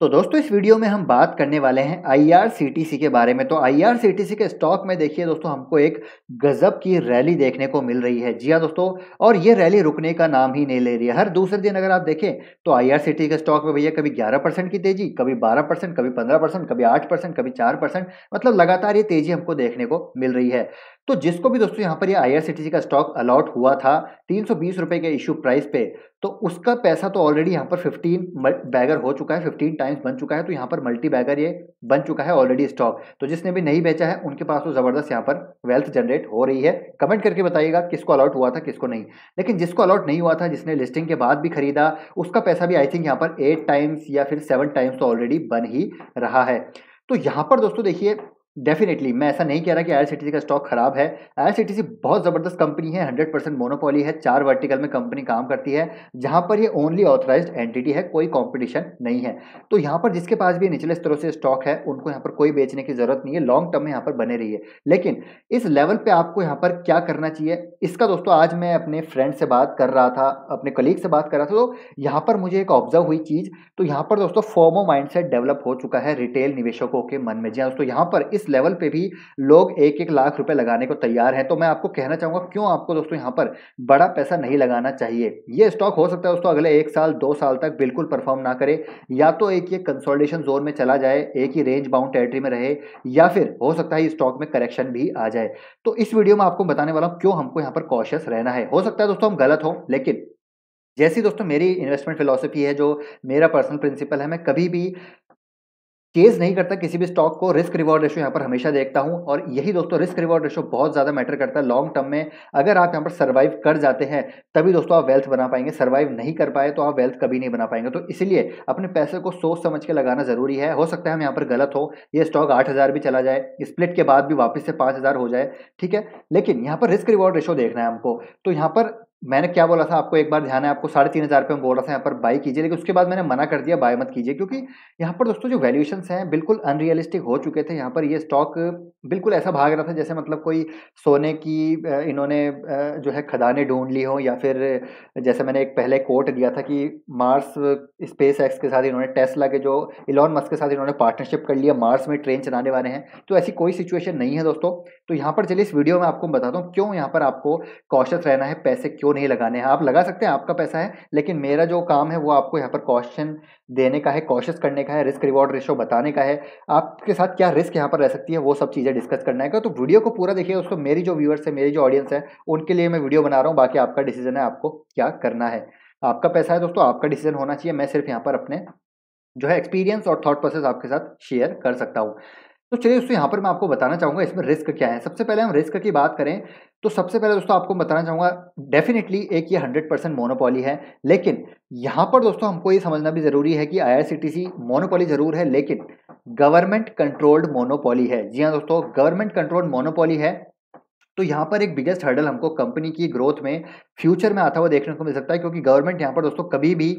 तो दोस्तों इस वीडियो में हम बात करने वाले हैं आईआरसीटीसी के बारे में तो आईआरसीटीसी के स्टॉक में देखिए दोस्तों हमको एक गजब की रैली देखने को मिल रही है जी हाँ दोस्तों और ये रैली रुकने का नाम ही नहीं ले रही है हर दूसरे दिन अगर आप देखें तो आई के स्टॉक में भैया कभी ग्यारह परसेंट की तेजी कभी बारह परसेंट कभी पंद्रह परसेंट कभी आठ परसेंट कभी चार परसेंट मतलब लगातार ये तेजी हमको देखने को मिल रही है तो जिसको भी दोस्तों यहाँ पर ये सी का स्टॉक अलॉट हुआ था तीन रुपए के इश्यू प्राइस पे तो उसका पैसा तो ऑलरेडी यहाँ पर 15 बैगर हो चुका है 15 टाइम्स बन चुका है तो यहाँ पर मल्टी बैगर ये बन चुका है ऑलरेडी स्टॉक तो जिसने भी नहीं बेचा है उनके पास तो ज़बरदस्त यहाँ पर वेल्थ जनरेट हो रही है कमेंट करके बताइएगा किसको अलॉट हुआ था किसको नहीं लेकिन जिसको अलॉट नहीं हुआ था जिसने लिस्टिंग के बाद भी खरीदा उसका पैसा भी आई थिंक यहाँ पर एट टाइम्स या फिर सेवन टाइम्स तो ऑलरेडी बन ही रहा है तो यहाँ पर दोस्तों देखिए डेफिनेटली मैं ऐसा नहीं कह रहा कि आई का स्टॉक खराब है आई बहुत ज़बरदस्त कंपनी है 100 परसेंट मोनोपोली है चार वर्टिकल में कंपनी काम करती है जहां पर ये ओनली ऑथराइज एंटिटी है कोई कंपटीशन नहीं है तो यहां पर जिसके पास भी निचले स्तरों से स्टॉक है उनको यहाँ पर कोई बेचने की ज़रूरत नहीं है लॉन्ग टर्म में यहाँ पर बने रही है लेकिन इस लेवल पर आपको यहाँ पर क्या करना चाहिए इसका दोस्तों आज मैं अपने फ्रेंड से बात कर रहा था अपने कलीग से बात कर रहा था तो यहाँ पर मुझे एक ऑब्जर्व हुई चीज़ तो यहाँ पर दोस्तों फॉर्मो माइंड डेवलप हो चुका है रिटेल निवेशकों के मन में जी हाँ, दोस्तों यहाँ पर इस लेवल पे भी लोग एक एक लाख रुपए लगाने को तैयार हैं तो मैं आपको कहना चाहूँगा क्यों आपको दोस्तों यहाँ पर बड़ा पैसा नहीं लगाना चाहिए ये स्टॉक हो सकता है दोस्तों अगले एक साल दो साल तक बिल्कुल परफॉर्म ना करे या तो एक ये कंसोल्टेशन जोन में चला जाए एक ही रेंज बाउंड टेरिटरी में रहे या फिर हो सकता है स्टॉक में करेक्शन भी आ जाए तो इस वीडियो में आपको बताने वाला हूँ क्यों हमको यहाँ पर कॉशियस रहना है हो सकता है दोस्तों हम गलत हों लेकिन जैसी दोस्तों मेरी इन्वेस्टमेंट फिलोसफी है जो मेरा पर्सनल प्रिंसिपल है मैं कभी भी चेज नहीं करता किसी भी स्टॉक को रिस्क रिवॉर्ड रेशो यहाँ पर हमेशा देखता हूँ और यही दोस्तों रिस्क रिवॉर्ड रेशो बहुत ज़्यादा मैटर करता है लॉन्ग टर्म में अगर आप यहाँ पर सर्वाइव कर जाते हैं तभी दोस्तों आप वेल्थ बना पाएंगे सर्वाइव नहीं कर पाए तो आप वेल्थ कभी नहीं बना पाएंगे तो इसलिए अपने पैसे को सोच समझ के लगाना ज़रूरी है हो सकता है हम यहाँ पर गलत हो ये स्टॉक आठ भी चला जाए स्प्लिट के बाद भी वापस से पाँच हो जाए ठीक है लेकिन यहाँ पर रिस्क रिवॉर्ड रेशो देखना है हमको तो यहाँ पर मैंने क्या बोला था आपको एक बार ध्यान है आपको साढ़े तीन हज़ार रुपये में बोल रहा था यहाँ पर बाई कीजिए लेकिन उसके बाद मैंने मना कर दिया बाय मत कीजिए क्योंकि यहाँ पर दोस्तों जो वैल्यूएशन हैं बिल्कुल अनरियलिस्टिक हो चुके थे यहाँ पर ये स्टॉक बिल्कुल ऐसा भाग रहा था जैसे मतलब कोई सोने की इन्होंने जो है खदानें ढूंढ ली हों या फिर जैसे मैंने एक पहले कोट दिया था कि मार्स स्पेस एक्स के साथ इन्होंने टेस्ला के जो इलॉन मस्क के साथ इन्होंने पार्टनरशिप कर लिया मार्स में ट्रेन चलाने वाले हैं तो ऐसी कोई सिचुएशन नहीं है दोस्तों तो यहाँ पर चलिए इस वीडियो में आपको बताता हूँ क्यों यहाँ पर आपको कॉशस रहना है पैसे क्यों नहीं लगाने हैं आप लगा सकते हैं आपका पैसा है लेकिन मेरा जो काम है वो आपको यहाँ पर कॉशन देने का है कॉशस करने का है रिस्क रिवॉर्ड रेशो बताने का है आपके साथ क्या रिस्क यहाँ पर रह सकती है वो सब चीज़ें डिस्कस करना है तो वीडियो को पूरा देखिए उसको मेरी जो व्यूअर्स है मेरी जो ऑडियंस है उनके लिए मैं वीडियो बना रहा हूँ बाकी आपका डिसीजन है आपको क्या करना है आपका पैसा है दोस्तों आपका डिसीजन होना चाहिए मैं सिर्फ यहाँ पर अपने जो है एक्सपीरियंस और थॉट प्रोसेस आपके साथ शेयर कर सकता हूँ तो चलिए दोस्तों यहाँ पर मैं आपको बताना चाहूँगा इसमें रिस्क क्या है सबसे पहले हम रिस्क की बात करें तो सबसे पहले दोस्तों आपको बताना चाहूँगा डेफिनेटली एक ये 100 परसेंट मोनोपॉली है लेकिन यहाँ पर दोस्तों हमको ये समझना भी ज़रूरी है कि आईआरसीटीसी मोनोपॉली ज़रूर है लेकिन गवर्नमेंट कंट्रोल्ड मोनोपॉली है जी हाँ दोस्तों गवर्नमेंट कंट्रोल्ड मोनोपॉली है तो यहाँ पर एक बिगेस्ट हर्डल हमको कंपनी की ग्रोथ में फ्यूचर में आता हुआ देखने को मिल सकता है क्योंकि गवर्नमेंट यहाँ पर दोस्तों कभी भी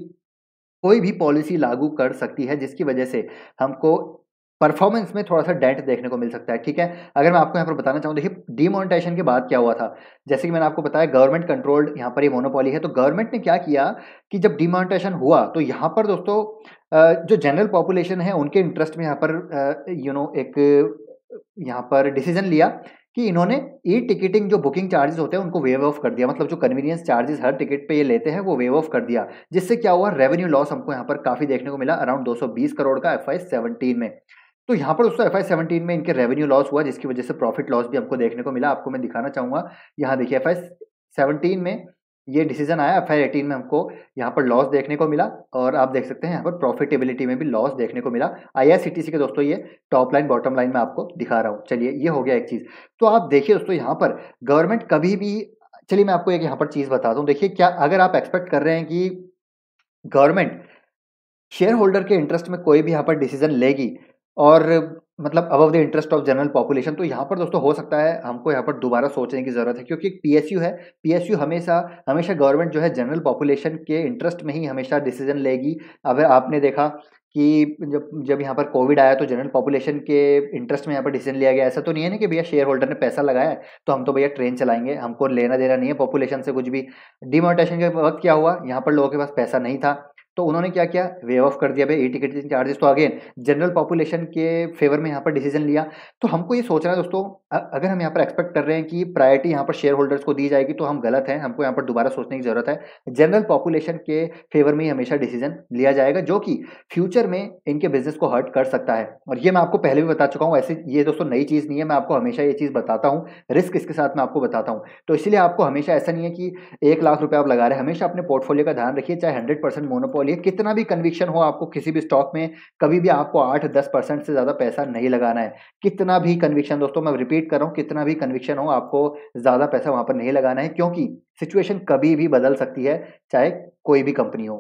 कोई भी पॉलिसी लागू कर सकती है जिसकी वजह से हमको परफॉर्मेंस में थोड़ा सा डेंट देखने को मिल सकता है ठीक है अगर मैं आपको यहाँ पर बताना चाहूँ देखिए डिमोनिटाइजेशन के बाद क्या हुआ था जैसे कि मैंने आपको बताया गवर्नमेंट कंट्रोल्ड यहाँ पर ये मोनोपॉली है तो गवर्नमेंट ने क्या किया कि जब डिमोनिटाइजेशन हुआ तो यहाँ पर दोस्तों जो जनरल पॉपुलेशन है उनके इंटरेस्ट में यहाँ पर यू नो एक यहाँ पर डिसीजन लिया कि इन्होंने ई टिकटिंग जो बुकिंग चार्जेस होते हैं उनको वेव ऑफ कर दिया मतलब जो कन्वीनियंस चार्जेस हर टिकट पे ये लेते हैं वो वेव ऑफ कर दिया जिससे क्या हुआ रेवेन्यू लॉस हमको यहाँ पर काफ़ी देखने को मिला अराउंड 220 करोड़ का एफ आई में तो यहाँ पर दोस्तों एफ आई सेवनटीन में इनके रेवेन्यू लॉस हुआ जिसकी वजह से प्रॉफिट लॉस भी हमको देखने को मिला आपको मैं दिखाना चाहूँगा यहाँ देखिए एफ आई सेवनटीन में ये डिसीजन आया एफ आई एटीन में हमको यहाँ पर लॉस देखने को मिला और आप देख सकते हैं यहाँ पर प्रॉफिटेबिलिटी में भी लॉस देखने को मिला आई आई सी सी टी के दोस्तों ये टॉप लाइन बॉटम लाइन में आपको दिखा रहा हूँ चलिए ये हो गया एक चीज़ तो आप देखिए दोस्तों यहाँ पर गवर्नमेंट कभी भी चलिए मैं आपको एक यहाँ पर चीज़ बताता हूँ देखिए क्या अगर आप एक्सपेक्ट कर रहे हैं कि गवर्नमेंट शेयर होल्डर के इंटरेस्ट में कोई भी यहाँ पर डिसीजन लेगी और मतलब above the interest of general population तो यहाँ पर दोस्तों हो सकता है हमको यहाँ पर दोबारा सोचने की ज़रूरत है क्योंकि एक पी है पी हमेशा हमेशा गवर्नमेंट जो है जनरल पॉपुलेशन के इंटरेस्ट में ही हमेशा डिसीजन लेगी अगर आपने देखा कि जब जब यहाँ पर कोविड आया तो जनरल पॉपुलेशन के इंटरेस्ट में यहाँ पर डिसीजन लिया गया ऐसा तो नहीं है ना कि भैया शेयर होल्डर ने पैसा लगाया है तो हम तो भैया ट्रेन चलाएंगे हमको लेना देना नहीं है पॉपुलेशन से कुछ भी डिमोटेशन के वक्त क्या हुआ यहाँ पर लोगों के पास पैसा नहीं था तो उन्होंने क्या किया वे ऑफ कर दिया भाई ई टिकट चार्जेस तो अगेन जनरल पॉपुलेशन के फेवर में यहाँ पर डिसीजन लिया तो हमको ये सोचना है दोस्तों अगर हम यहाँ पर एक्सपेक्ट कर रहे हैं कि प्रायोरिटी यहाँ पर शेयर होल्डर्स को दी जाएगी तो हम गलत हैं हमको यहाँ पर दोबारा सोचने की ज़रूरत है जनरल पॉपुलेशन के फेवर में ही हमेशा डिसीजन लिया जाएगा जो कि फ्यूचर में इनके बिजनेस को हर्ट कर सकता है और ये मैं आपको पहले भी बता चुका हूँ ऐसे ये दोस्तों नई चीज़ नहीं है मैं आपको हमेशा ये चीज़ बताता हूँ रिस्क इसके साथ मैं आपको बताता हूँ तो इसलिए आपको हमेशा ऐसा नहीं है कि एक लाख रुपये आप लगा रहे हैं हमेशा अपने पोर्टफोलियो का ध्यान रखिए चाहे हंड्रेड परसेंट मोनोपोल बोलिए कितना भी कन्विक्शन हो आपको किसी भी स्टॉक में कभी भी आपको आठ दस परसेंट से ज़्यादा पैसा नहीं लगाना है कितना भी कन्विक्शन दोस्तों मैं रिपीट कर रहा हूँ कितना भी कन्विक्शन हो आपको ज़्यादा पैसा वहाँ पर नहीं लगाना है क्योंकि सिचुएशन कभी भी बदल सकती है चाहे कोई भी कंपनी हो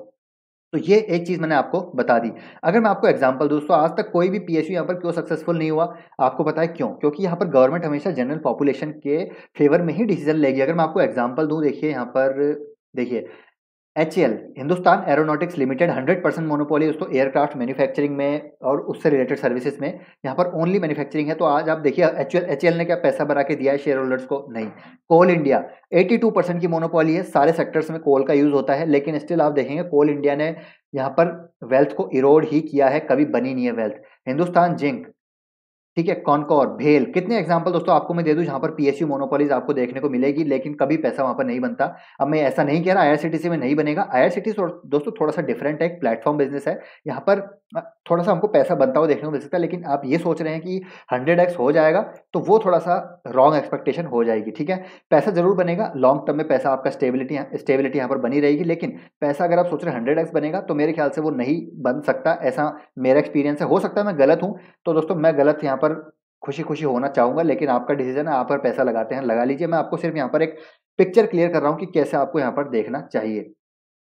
तो ये एक चीज़ मैंने आपको बता दी अगर मैं आपको एग्जांपल दोस्तों आज तक कोई भी पीएसयू यहाँ पर क्यों सक्सेसफुल नहीं हुआ आपको पता है क्यों क्योंकि यहाँ पर गवर्नमेंट हमेशा जनरल पॉपुलेशन के फेवर में ही डिसीजन लेगी अगर मैं आपको एग्जांपल दूँ देखिए यहाँ पर देखिए H Hindustan aeronautics limited 100 percent monopoly दोस्तों एयरक्राफ्ट मैन्युफैक्चरिंग में और उससे रिलेटेड सर्विसेज में यहाँ पर ओनली मैन्युफैक्चरिंग है तो आज आप देखिए एच ने क्या पैसा बना के दिया है शेयर होल्डर्स को नहीं कोल इंडिया 82 परसेंट की मोनोपोली है सारे सेक्टर्स में कोल का यूज़ होता है लेकिन स्टिल आप देखेंगे कोल इंडिया ने यहाँ पर वेल्थ को इरोड ही किया है कभी बनी नहीं है वेल्थ हिंदुस्तान जिंक ठीक है कॉनकॉर भेल कितने एग्जाम्पल दोस्तों आपको मैं दे दूँ जहाँ पर पीएसयू मोनोपोलीज आपको देखने को मिलेगी लेकिन कभी पैसा वहाँ पर नहीं बनता अब मैं ऐसा नहीं कह रहा आईआरसीटीसी में नहीं बनेगा आईआरसीटीसी दोस्तों थोड़ा सा डिफरेंट है एक प्लेटफॉर्म बिजनेस है यहाँ पर थोड़ा सा हमको पैसा बनता हुआ देखने को मिल सकता है लेकिन आप ये सोच रहे हैं कि हंड्रेड हो जाएगा तो वो थोड़ा सा रॉन्ग एक्सपेक्टेशन हो जाएगी ठीक है पैसा जरूर बनेगा लॉन्ग टर्म में पैसा आपका स्टेबिलिटी स्टेबिलिटी यहाँ पर बनी रहेगी लेकिन पैसा अगर आप सोच रहे हैं हंड्रेड बनेगा तो मेरे ख्याल से वो नहीं बन सकता ऐसा मेरा एक्सपीरियंस है हो सकता है मैं गलत हूँ तो दोस्तों मैं गलत यहाँ पर खुशी खुशी होना चाहूँगा लेकिन आपका डिसीजन है आप पर पैसा लगाते हैं लगा लीजिए मैं आपको सिर्फ यहाँ पर एक पिक्चर क्लियर कर रहा हूँ कि कैसे आपको यहाँ पर देखना चाहिए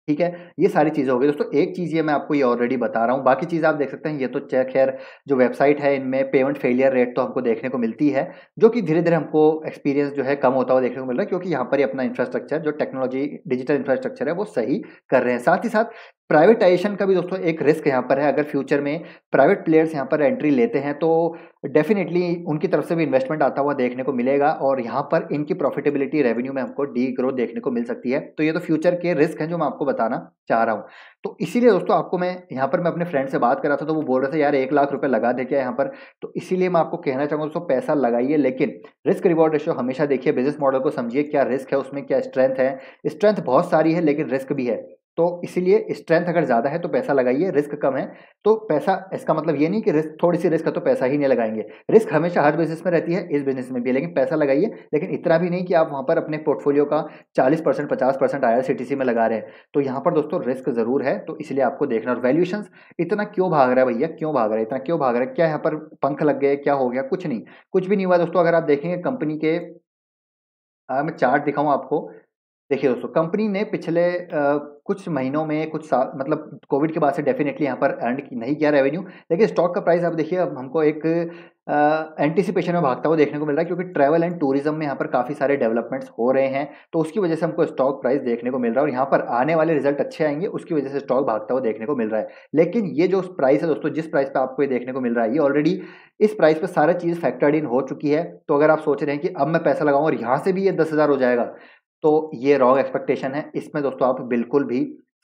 ठीक है ये सारी चीज़ें हो गई दोस्तों एक चीज़ ये मैं आपको ये ऑलरेडी बता रहा हूँ बाकी चीज़ आप देख सकते हैं ये तो चेक खैर जो वेबसाइट है इनमें पेमेंट फेलियर रेट तो हमको देखने को मिलती है जो कि धीरे धीरे हमको एक्सपीरियंस जो है कम होता हुआ देखने को मिल रहा है क्योंकि यहाँ पर ही अपना इंफ्रास्ट्रक्चर जो टेक्नोलॉजी डिजिटल इंफ्रास्ट्रक्चर है वो सही कर रहे हैं साथ ही साथ प्राइवेटाइजेशन का भी दोस्तों एक रिस्क यहाँ पर है अगर फ्यूचर में प्राइवेट प्लेयर्स यहाँ पर एंट्री लेते हैं तो डेफिनेटली उनकी तरफ से भी इन्वेस्टमेंट आता हुआ देखने को मिलेगा और यहाँ पर इनकी प्रॉफिटेबिलिटी रेवेन्यू में हमको डी ग्रोथ देखने को मिल सकती है तो ये तो फ्यूचर के रिस्क हैं जो मैं आपको बताना चाह रहा हूँ तो इसीलिए दोस्तों आपको मैं यहाँ पर मैं अपने फ्रेंड से बात कर रहा था तो वो बोल रहे थे यार एक लाख रुपये लगा दे क्या यहाँ पर तो इसीलिए मैं आपको कहना चाहूँगा दोस्तों पैसा लगाइए लेकिन रिस्क रिवॉर्ड रेशो हमेशा देखिए बिजनेस मॉडल को समझिए क्या रिस्क है उसमें क्या स्ट्रेंथ है स्ट्रेंथ बहुत सारी है लेकिन रिस्क भी है तो इसलिए स्ट्रेंथ अगर ज़्यादा है तो पैसा लगाइए रिस्क कम है तो पैसा इसका मतलब ये नहीं कि रिस्क थोड़ी सी रिस्क है तो पैसा ही नहीं लगाएंगे रिस्क हमेशा हर बिजनेस में रहती है इस बिजनेस में भी लेकिन पैसा लगाइए लेकिन इतना भी नहीं कि आप वहाँ पर अपने पोर्टफोलियो का चालीस परसेंट पचास percent I R C T C में लगा रहे हैं तो यहाँ पर दोस्तों रिस्क ज़रूर है तो इसलिए आपको देखना और वैल्यूशन इतना क्यों भाग रहा है भैया क्यों भाग रहा है इतना क्यों भाग रहा है क्या यहाँ पर पंख लग गए क्या हो गया कुछ नहीं कुछ भी नहीं हुआ दोस्तों अगर आप देखेंगे कंपनी के मैं चार्ट दिखाऊँ आपको देखिए दोस्तों कंपनी ने पिछले आ, कुछ महीनों में कुछ साल मतलब कोविड के बाद से डेफिनेटली यहाँ पर अर्न नहीं किया रेवेन्यू लेकिन स्टॉक का प्राइस आप देखिए अब हमको एक एंटिसिपेशन में भागता हुआ देखने को मिल रहा है क्योंकि ट्रैवल एंड टूरिज्म में यहाँ पर काफ़ी सारे डेवलपमेंट्स हो रहे हैं तो उसकी वजह से हमको स्टॉक प्राइस देखने को मिल रहा है और यहाँ पर आने वाले रिजल्ट अच्छे आएंगे उसकी वजह से स्टॉक भागता हुआ देखने को मिल रहा है लेकिन ये जो प्राइस है दोस्तों जिस प्राइस पर आपको ये देखने को मिल रहा है ये ऑलरेडी इस प्राइस पर सारा चीज़ फैक्टर्ड इन हो चुकी है तो अगर आप सोच रहे हैं कि अब मैं पैसा लगाऊँ और यहाँ से भी ये दस हो जाएगा तो ये रॉन्ग एक्सपेक्टेशन है इसमें दोस्तों आप बिल्कुल भी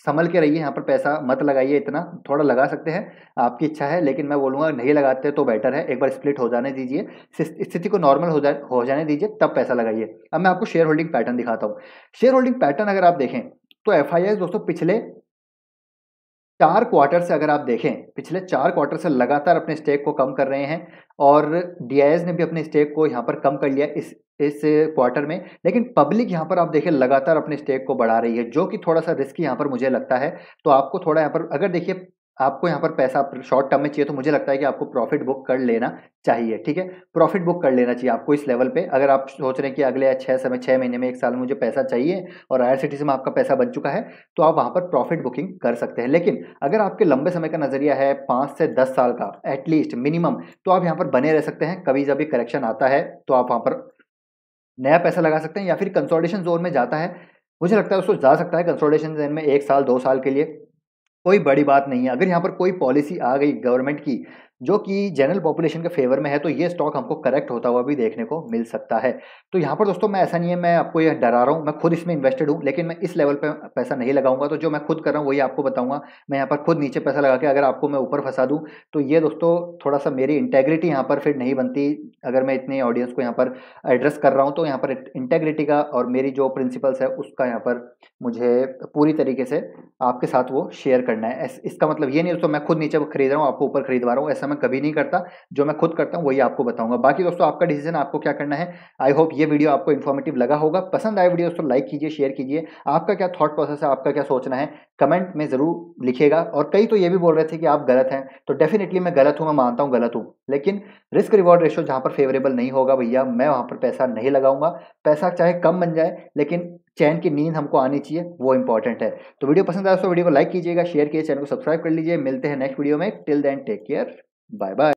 संभल के रहिए यहाँ पर पैसा मत लगाइए इतना थोड़ा लगा सकते हैं आपकी इच्छा है लेकिन मैं बोलूँगा नहीं लगाते तो बेटर है एक बार स्प्लिट हो जाने दीजिए स्थिति को नॉर्मल हो जा हो जाने दीजिए तब पैसा लगाइए अब मैं आपको शेयर होल्डिंग पैटर्न दिखाता हूँ शेयर होल्डिंग पैटर्न अगर आप देखें तो एफ दोस्तों पिछले चार क्वार्टर से अगर आप देखें पिछले चार क्वार्टर से लगातार अपने स्टेक को कम कर रहे हैं और डी ने भी अपने स्टेक को यहाँ पर कम कर लिया इस इस क्वार्टर में लेकिन पब्लिक यहाँ पर आप देखें लगातार अपने स्टेक को बढ़ा रही है जो कि थोड़ा सा रिस्क यहाँ पर मुझे लगता है तो आपको थोड़ा यहाँ पर अगर देखिए आपको यहाँ पर पैसा शॉर्ट टर्म में चाहिए तो मुझे लगता है कि आपको प्रॉफिट बुक कर लेना चाहिए ठीक है प्रॉफिट बुक कर लेना चाहिए आपको इस लेवल पे अगर आप सोच रहे हैं कि अगले छः समय छः महीने में एक साल में मुझे पैसा चाहिए और आई में आपका पैसा बन चुका है तो आप वहाँ पर प्रॉफिट बुकिंग कर सकते हैं लेकिन अगर आपके लंबे समय का नजरिया है पाँच से दस साल का एटलीस्ट मिनिमम तो आप यहाँ पर बने रह सकते हैं कभी जब भी करेक्शन आता है तो आप वहाँ पर नया पैसा लगा सकते हैं या फिर कंसोल्टेशन जोन में जाता है मुझे लगता है उसको जा सकता है कंसोल्टेशन जोन में एक साल दो साल के लिए कोई बड़ी बात नहीं है अगर यहाँ पर कोई पॉलिसी आ गई गवर्नमेंट की जो कि जनरल पॉपुलेशन के फेवर में है तो ये स्टॉक हमको करेक्ट होता हुआ भी देखने को मिल सकता है तो यहाँ पर दोस्तों मैं ऐसा नहीं है मैं आपको यह डरा रहा हूँ मैं खुद इसमें इन्वेस्टेड हूँ लेकिन मैं इस लेवल पर पैसा नहीं लगाऊंगा तो जो मैं खुद कर रहा हूँ वही आपको बताऊंगा मैं यहाँ पर खुद नीचे पैसा लगा के अगर आपको मैं ऊपर फंसा दूँ तो ये दोस्तों थोड़ा सा मेरी इंटेग्रिटी यहाँ पर फिर नहीं बनती अगर मैं इतने ऑडियंस को यहाँ पर एड्रेस कर रहा हूँ तो यहाँ पर इंटेग्रिटी का और मेरी जो प्रिंसिपल्स है उसका यहाँ पर मुझे पूरी तरीके से आपके साथ वो शेयर करना है इसका मतलब ये नहीं दोस्तों मैं खुद नीचे खरीद रहा हूँ आपको ऊपर खरीदवा रहा हूँ ऐसा ऐसा मैं कभी नहीं करता जो मैं खुद करता हूँ वही आपको बताऊंगा बाकी दोस्तों आपका डिसीजन आपको क्या करना है आई होप ये वीडियो आपको इन्फॉर्मेटिव लगा होगा पसंद आए वीडियो दोस्तों लाइक कीजिए शेयर कीजिए आपका क्या थॉट प्रोसेस है आपका क्या सोचना है कमेंट में ज़रूर लिखेगा और कई तो ये भी बोल रहे थे कि आप गलत हैं तो डेफिनेटली मैं गलत हूँ मैं मानता हूँ गलत हूँ लेकिन रिस्क रिवॉर्ड रेशो जहाँ पर फेवरेबल नहीं होगा भैया मैं वहाँ पर पैसा नहीं लगाऊंगा पैसा चाहे कम बन जाए लेकिन चैन की नींद हमको आनी चाहिए वो इंपॉर्टेंट है तो वीडियो पसंद आया तो वीडियो को लाइक कीजिएगा शेयर कीजिए चैनल को सब्सक्राइब कर लीजिए मिलते हैं नेक्स्ट वीडियो में till then take care Bye bye.